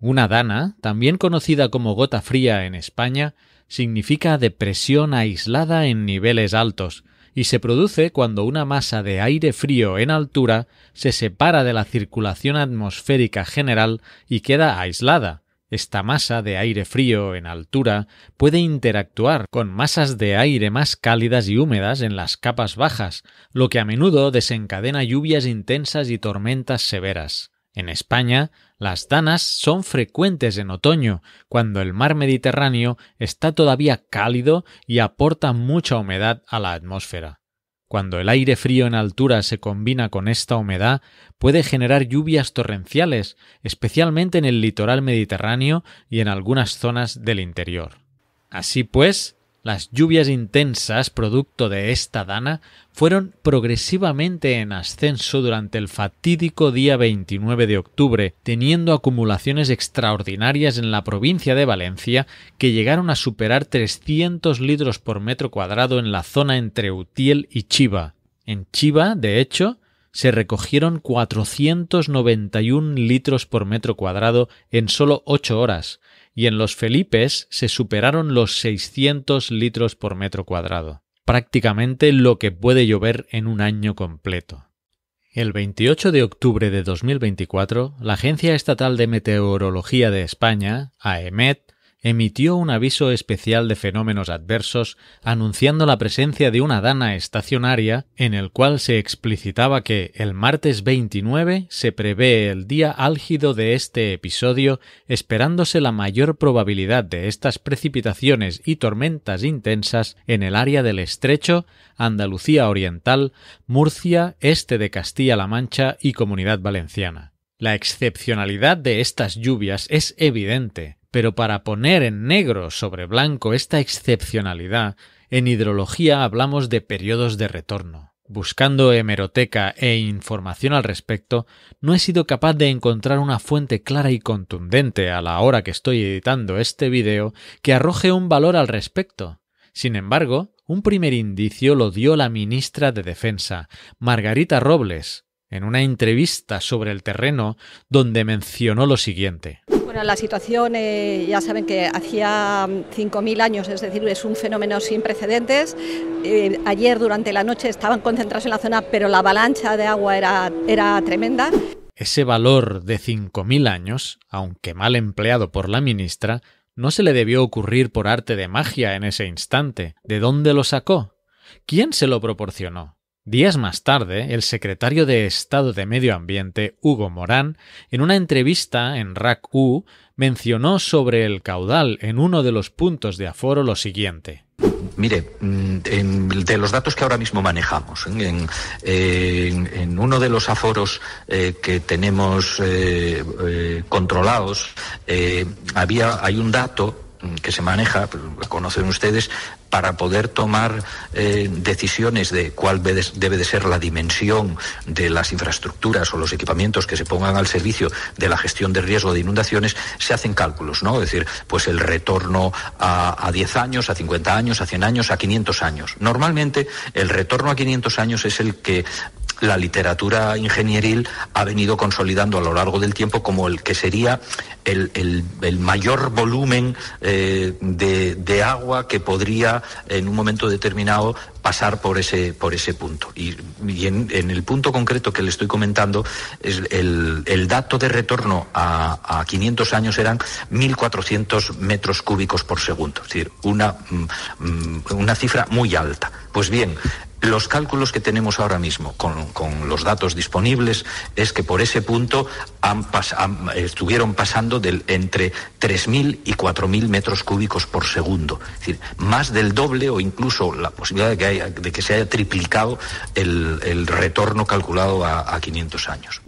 Una dana, también conocida como gota fría en España, significa depresión aislada en niveles altos y se produce cuando una masa de aire frío en altura se separa de la circulación atmosférica general y queda aislada. Esta masa de aire frío en altura puede interactuar con masas de aire más cálidas y húmedas en las capas bajas, lo que a menudo desencadena lluvias intensas y tormentas severas. En España, las danas son frecuentes en otoño, cuando el mar Mediterráneo está todavía cálido y aporta mucha humedad a la atmósfera. Cuando el aire frío en altura se combina con esta humedad, puede generar lluvias torrenciales, especialmente en el litoral mediterráneo y en algunas zonas del interior. Así pues, las lluvias intensas producto de esta dana fueron progresivamente en ascenso durante el fatídico día 29 de octubre, teniendo acumulaciones extraordinarias en la provincia de Valencia que llegaron a superar 300 litros por metro cuadrado en la zona entre Utiel y Chiva. En Chiva, de hecho, se recogieron 491 litros por metro cuadrado en solo 8 horas, y en los Felipes se superaron los 600 litros por metro cuadrado, prácticamente lo que puede llover en un año completo. El 28 de octubre de 2024, la Agencia Estatal de Meteorología de España, AEMET, emitió un aviso especial de fenómenos adversos anunciando la presencia de una dana estacionaria en el cual se explicitaba que el martes 29 se prevé el día álgido de este episodio esperándose la mayor probabilidad de estas precipitaciones y tormentas intensas en el área del estrecho, Andalucía Oriental, Murcia, este de Castilla-La Mancha y Comunidad Valenciana. La excepcionalidad de estas lluvias es evidente, pero para poner en negro sobre blanco esta excepcionalidad, en hidrología hablamos de periodos de retorno. Buscando hemeroteca e información al respecto, no he sido capaz de encontrar una fuente clara y contundente a la hora que estoy editando este video que arroje un valor al respecto. Sin embargo, un primer indicio lo dio la ministra de Defensa, Margarita Robles, en una entrevista sobre el terreno donde mencionó lo siguiente. Bueno, la situación eh, ya saben que hacía 5.000 mm, años, es decir, es un fenómeno sin precedentes. Eh, ayer durante la noche estaban concentrados en la zona, pero la avalancha de agua era, era tremenda. Ese valor de 5.000 años, aunque mal empleado por la ministra, no se le debió ocurrir por arte de magia en ese instante. ¿De dónde lo sacó? ¿Quién se lo proporcionó? Días más tarde, el secretario de Estado de Medio Ambiente, Hugo Morán, en una entrevista en RAC-U, mencionó sobre el caudal en uno de los puntos de aforo lo siguiente. Mire, mm, de los datos que ahora mismo manejamos, en, uno de los aforos eh, que tenemos eh, eh, controlados, había, hay un dato Mm, que se maneja, conocen ustedes, para poder tomar eh, decisiones de cuál debe de ser la dimensión de las infraestructuras o los equipamientos que se pongan al servicio de la gestión de riesgo de inundaciones, se hacen cálculos, ¿no? Es decir, pues el retorno a, a 10 años, a 50 años, a 100 años, a 500 años. Normalmente el retorno a 500 años es el que la literatura ingenieril ha venido consolidando a lo largo del tiempo como el que sería el, mayor volumen eh, de, agua que podría en un momento determinado pasar por ese, por ese punto. Y, en, el punto concreto que le estoy comentando, es el, dato de retorno a, a 500 años eran 1.400 metros cúbicos por segundo, es decir, una, mm, mm, una cifra muy alta. Pues bien, los cálculos que tenemos ahora mismo con, los datos disponibles es que por ese punto estuvieron pasando del, entre 3.000 y 4.000 metros cúbicos por segundo. Es decir, más del doble o incluso la posibilidad de que, se haya triplicado el, retorno calculado a, a 500 años.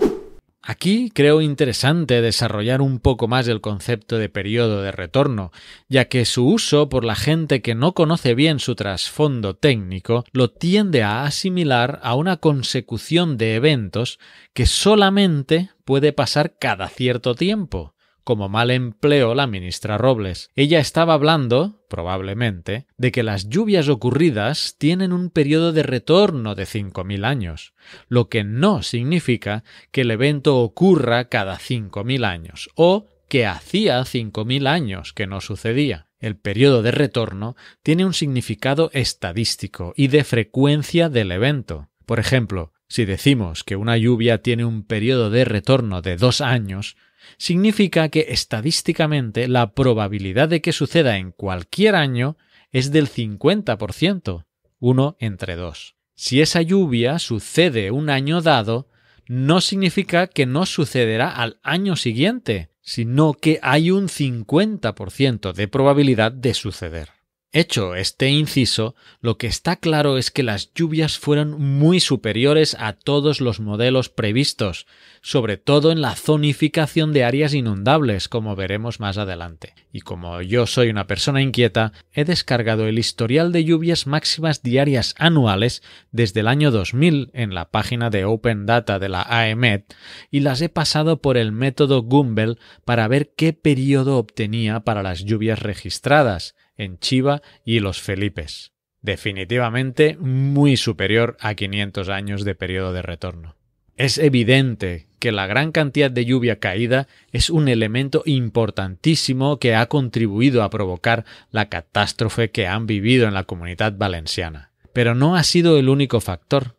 Aquí creo interesante desarrollar un poco más el concepto de periodo de retorno, ya que su uso por la gente que no conoce bien su trasfondo técnico lo tiende a asimilar a una consecución de eventos que solamente puede pasar cada cierto tiempo como mal empleo la ministra Robles. Ella estaba hablando, probablemente, de que las lluvias ocurridas tienen un periodo de retorno de 5.000 años, lo que no significa que el evento ocurra cada 5.000 años, o que hacía 5.000 años que no sucedía. El periodo de retorno tiene un significado estadístico y de frecuencia del evento. Por ejemplo, si decimos que una lluvia tiene un periodo de retorno de dos años, significa que estadísticamente la probabilidad de que suceda en cualquier año es del 50%, uno entre dos. Si esa lluvia sucede un año dado, no significa que no sucederá al año siguiente, sino que hay un 50% de probabilidad de suceder. Hecho este inciso, lo que está claro es que las lluvias fueron muy superiores a todos los modelos previstos, sobre todo en la zonificación de áreas inundables, como veremos más adelante. Y como yo soy una persona inquieta, he descargado el historial de lluvias máximas diarias anuales desde el año 2000 en la página de Open Data de la AEMET y las he pasado por el método Gumbel para ver qué periodo obtenía para las lluvias registradas en Chiva y los Felipes. Definitivamente muy superior a 500 años de periodo de retorno. Es evidente que la gran cantidad de lluvia caída es un elemento importantísimo que ha contribuido a provocar la catástrofe que han vivido en la comunidad valenciana. Pero no ha sido el único factor.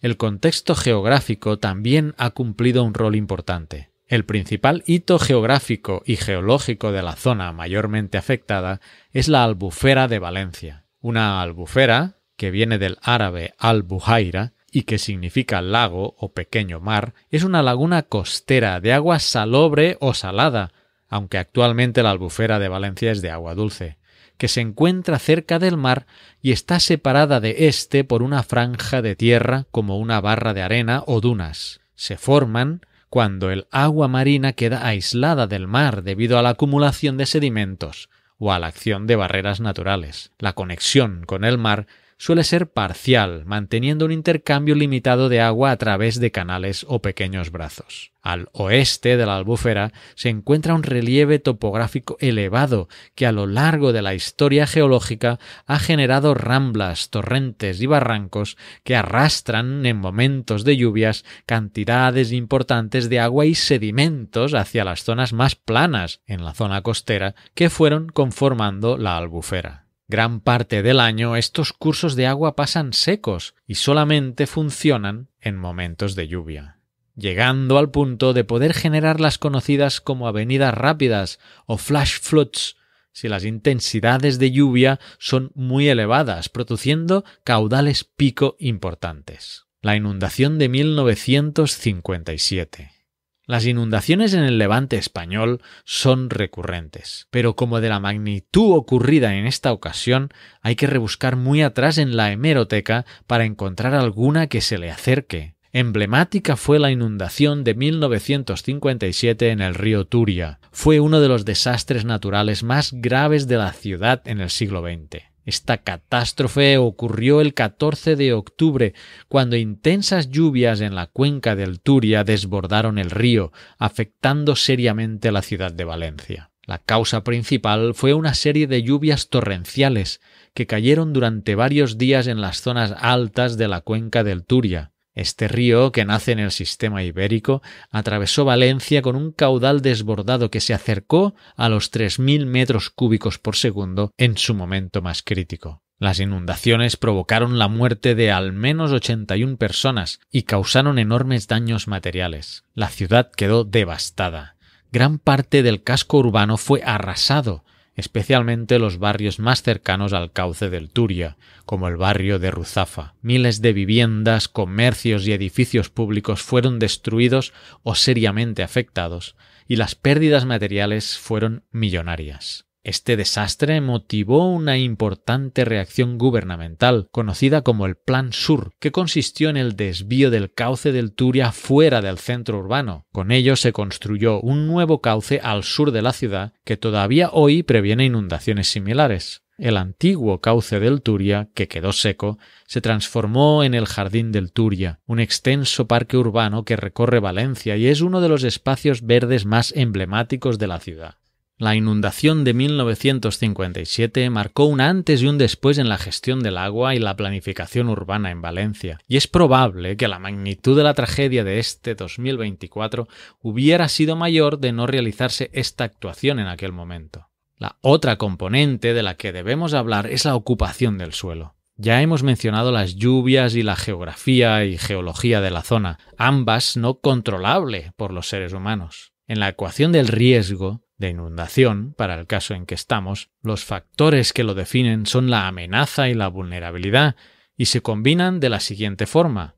El contexto geográfico también ha cumplido un rol importante. El principal hito geográfico y geológico de la zona mayormente afectada es la albufera de Valencia. Una albufera, que viene del árabe al-Buhaira y que significa lago o pequeño mar, es una laguna costera de agua salobre o salada, aunque actualmente la albufera de Valencia es de agua dulce, que se encuentra cerca del mar y está separada de este por una franja de tierra como una barra de arena o dunas. Se forman cuando el agua marina queda aislada del mar debido a la acumulación de sedimentos o a la acción de barreras naturales. La conexión con el mar suele ser parcial, manteniendo un intercambio limitado de agua a través de canales o pequeños brazos. Al oeste de la albufera se encuentra un relieve topográfico elevado que a lo largo de la historia geológica ha generado ramblas, torrentes y barrancos que arrastran en momentos de lluvias cantidades importantes de agua y sedimentos hacia las zonas más planas en la zona costera que fueron conformando la albufera. Gran parte del año estos cursos de agua pasan secos y solamente funcionan en momentos de lluvia, llegando al punto de poder generar las conocidas como avenidas rápidas o flash floods si las intensidades de lluvia son muy elevadas, produciendo caudales pico importantes. La inundación de 1957 las inundaciones en el levante español son recurrentes, pero como de la magnitud ocurrida en esta ocasión, hay que rebuscar muy atrás en la hemeroteca para encontrar alguna que se le acerque. Emblemática fue la inundación de 1957 en el río Turia. Fue uno de los desastres naturales más graves de la ciudad en el siglo XX. Esta catástrofe ocurrió el 14 de octubre, cuando intensas lluvias en la cuenca del Turia desbordaron el río, afectando seriamente a la ciudad de Valencia. La causa principal fue una serie de lluvias torrenciales que cayeron durante varios días en las zonas altas de la cuenca del Turia, este río, que nace en el sistema ibérico, atravesó Valencia con un caudal desbordado que se acercó a los 3.000 metros cúbicos por segundo en su momento más crítico. Las inundaciones provocaron la muerte de al menos 81 personas y causaron enormes daños materiales. La ciudad quedó devastada. Gran parte del casco urbano fue arrasado, especialmente los barrios más cercanos al cauce del Turia, como el barrio de Ruzafa. Miles de viviendas, comercios y edificios públicos fueron destruidos o seriamente afectados, y las pérdidas materiales fueron millonarias. Este desastre motivó una importante reacción gubernamental, conocida como el Plan Sur, que consistió en el desvío del cauce del Turia fuera del centro urbano. Con ello se construyó un nuevo cauce al sur de la ciudad que todavía hoy previene inundaciones similares. El antiguo cauce del Turia, que quedó seco, se transformó en el Jardín del Turia, un extenso parque urbano que recorre Valencia y es uno de los espacios verdes más emblemáticos de la ciudad. La inundación de 1957 marcó un antes y un después en la gestión del agua y la planificación urbana en Valencia, y es probable que la magnitud de la tragedia de este 2024 hubiera sido mayor de no realizarse esta actuación en aquel momento. La otra componente de la que debemos hablar es la ocupación del suelo. Ya hemos mencionado las lluvias y la geografía y geología de la zona, ambas no controlable por los seres humanos. En la ecuación del riesgo, de inundación, para el caso en que estamos, los factores que lo definen son la amenaza y la vulnerabilidad, y se combinan de la siguiente forma.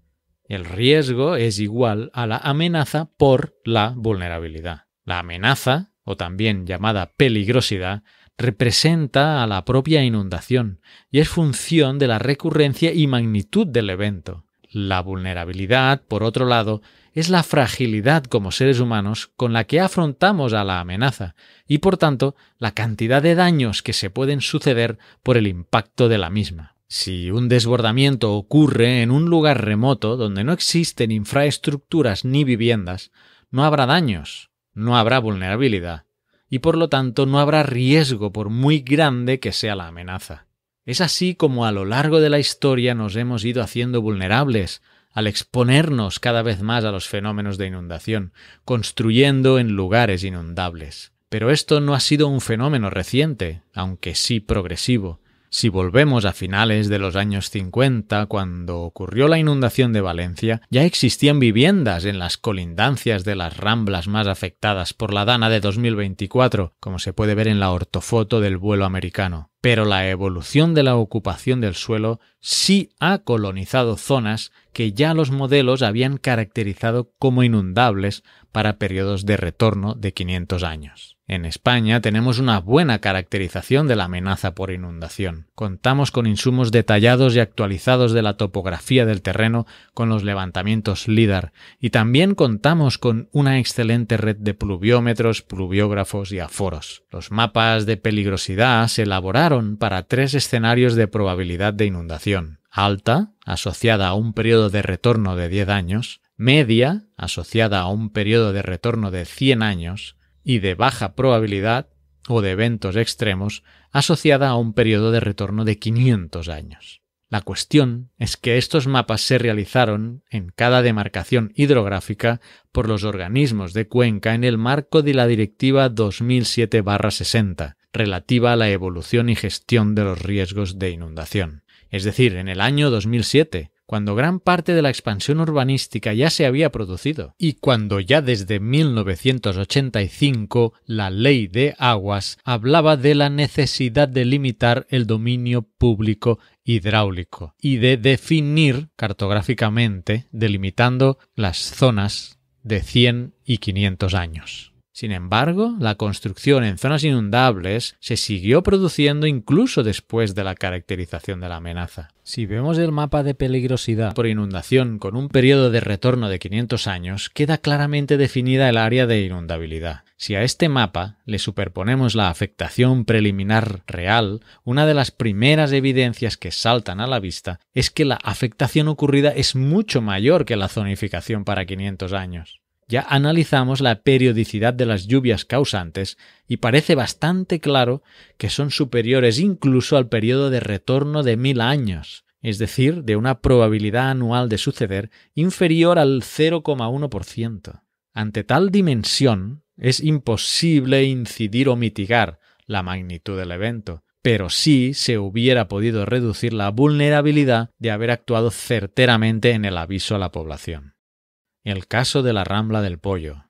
El riesgo es igual a la amenaza por la vulnerabilidad. La amenaza, o también llamada peligrosidad, representa a la propia inundación y es función de la recurrencia y magnitud del evento. La vulnerabilidad, por otro lado, es la fragilidad como seres humanos con la que afrontamos a la amenaza y por tanto la cantidad de daños que se pueden suceder por el impacto de la misma. Si un desbordamiento ocurre en un lugar remoto donde no existen infraestructuras ni viviendas, no habrá daños, no habrá vulnerabilidad, y por lo tanto no habrá riesgo por muy grande que sea la amenaza. Es así como a lo largo de la historia nos hemos ido haciendo vulnerables al exponernos cada vez más a los fenómenos de inundación, construyendo en lugares inundables. Pero esto no ha sido un fenómeno reciente, aunque sí progresivo. Si volvemos a finales de los años 50, cuando ocurrió la inundación de Valencia, ya existían viviendas en las colindancias de las ramblas más afectadas por la dana de 2024, como se puede ver en la ortofoto del vuelo americano. Pero la evolución de la ocupación del suelo sí ha colonizado zonas que ya los modelos habían caracterizado como inundables para periodos de retorno de 500 años. En España tenemos una buena caracterización de la amenaza por inundación. Contamos con insumos detallados y actualizados de la topografía del terreno con los levantamientos LIDAR y también contamos con una excelente red de pluviómetros, pluviógrafos y aforos. Los mapas de peligrosidad se elaboraron para tres escenarios de probabilidad de inundación. Alta, asociada a un periodo de retorno de 10 años, media, asociada a un periodo de retorno de 100 años, y de baja probabilidad o de eventos extremos asociada a un periodo de retorno de 500 años. La cuestión es que estos mapas se realizaron en cada demarcación hidrográfica por los organismos de Cuenca en el marco de la Directiva 2007-60, relativa a la evolución y gestión de los riesgos de inundación. Es decir, en el año 2007, cuando gran parte de la expansión urbanística ya se había producido y cuando ya desde 1985 la ley de aguas hablaba de la necesidad de limitar el dominio público hidráulico y de definir cartográficamente delimitando las zonas de 100 y 500 años. Sin embargo, la construcción en zonas inundables se siguió produciendo incluso después de la caracterización de la amenaza. Si vemos el mapa de peligrosidad por inundación con un periodo de retorno de 500 años, queda claramente definida el área de inundabilidad. Si a este mapa le superponemos la afectación preliminar real, una de las primeras evidencias que saltan a la vista es que la afectación ocurrida es mucho mayor que la zonificación para 500 años. Ya analizamos la periodicidad de las lluvias causantes y parece bastante claro que son superiores incluso al periodo de retorno de mil años, es decir, de una probabilidad anual de suceder inferior al 0,1%. Ante tal dimensión, es imposible incidir o mitigar la magnitud del evento, pero sí se hubiera podido reducir la vulnerabilidad de haber actuado certeramente en el aviso a la población el caso de la Rambla del Pollo.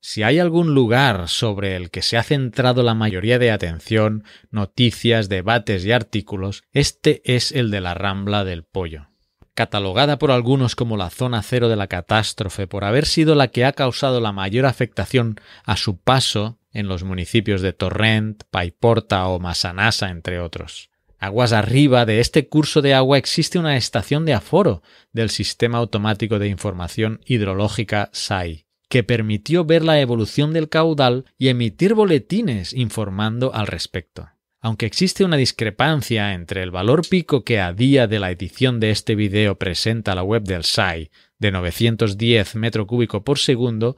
Si hay algún lugar sobre el que se ha centrado la mayoría de atención, noticias, debates y artículos, este es el de la Rambla del Pollo. Catalogada por algunos como la zona cero de la catástrofe por haber sido la que ha causado la mayor afectación a su paso en los municipios de Torrent, Paiporta o Masanasa, entre otros. Aguas arriba de este curso de agua existe una estación de aforo del Sistema Automático de Información Hidrológica SAI, que permitió ver la evolución del caudal y emitir boletines informando al respecto. Aunque existe una discrepancia entre el valor pico que a día de la edición de este video presenta la web del SAI de 910 m3 por segundo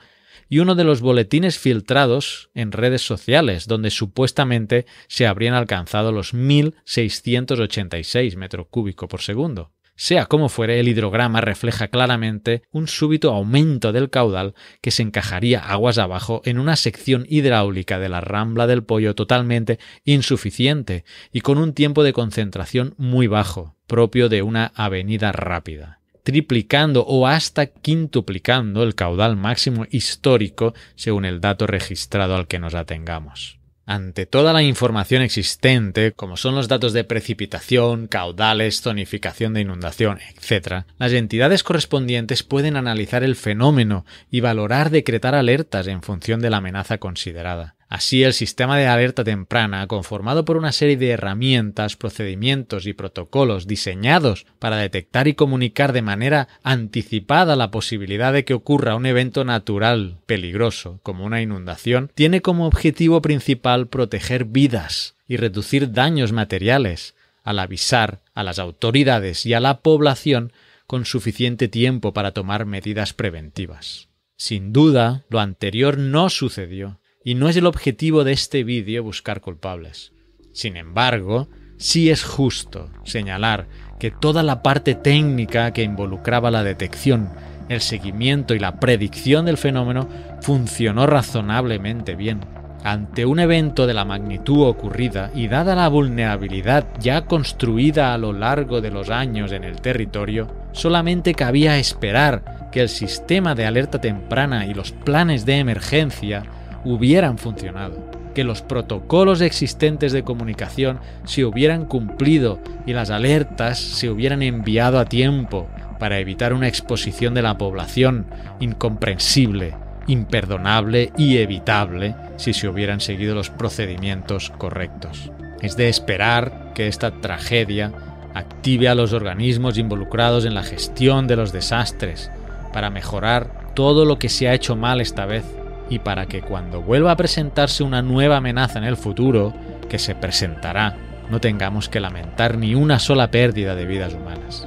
y uno de los boletines filtrados en redes sociales, donde supuestamente se habrían alcanzado los 1.686 metros cúbicos por segundo. Sea como fuere, el hidrograma refleja claramente un súbito aumento del caudal que se encajaría aguas abajo en una sección hidráulica de la rambla del pollo totalmente insuficiente y con un tiempo de concentración muy bajo, propio de una avenida rápida triplicando o hasta quintuplicando el caudal máximo histórico según el dato registrado al que nos atengamos. Ante toda la información existente, como son los datos de precipitación, caudales, zonificación de inundación, etc., las entidades correspondientes pueden analizar el fenómeno y valorar decretar alertas en función de la amenaza considerada. Así, el sistema de alerta temprana, conformado por una serie de herramientas, procedimientos y protocolos diseñados para detectar y comunicar de manera anticipada la posibilidad de que ocurra un evento natural peligroso, como una inundación, tiene como objetivo principal proteger vidas y reducir daños materiales, al avisar a las autoridades y a la población con suficiente tiempo para tomar medidas preventivas. Sin duda, lo anterior no sucedió y no es el objetivo de este vídeo buscar culpables. Sin embargo, sí es justo señalar que toda la parte técnica que involucraba la detección, el seguimiento y la predicción del fenómeno funcionó razonablemente bien. Ante un evento de la magnitud ocurrida y dada la vulnerabilidad ya construida a lo largo de los años en el territorio, solamente cabía esperar que el sistema de alerta temprana y los planes de emergencia hubieran funcionado, que los protocolos existentes de comunicación se hubieran cumplido y las alertas se hubieran enviado a tiempo para evitar una exposición de la población incomprensible, imperdonable y evitable si se hubieran seguido los procedimientos correctos. Es de esperar que esta tragedia active a los organismos involucrados en la gestión de los desastres para mejorar todo lo que se ha hecho mal esta vez y para que cuando vuelva a presentarse una nueva amenaza en el futuro, que se presentará, no tengamos que lamentar ni una sola pérdida de vidas humanas.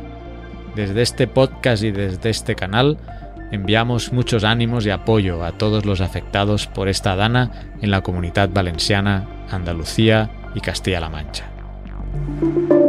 Desde este podcast y desde este canal, enviamos muchos ánimos y apoyo a todos los afectados por esta dana en la comunidad valenciana, Andalucía y Castilla-La Mancha.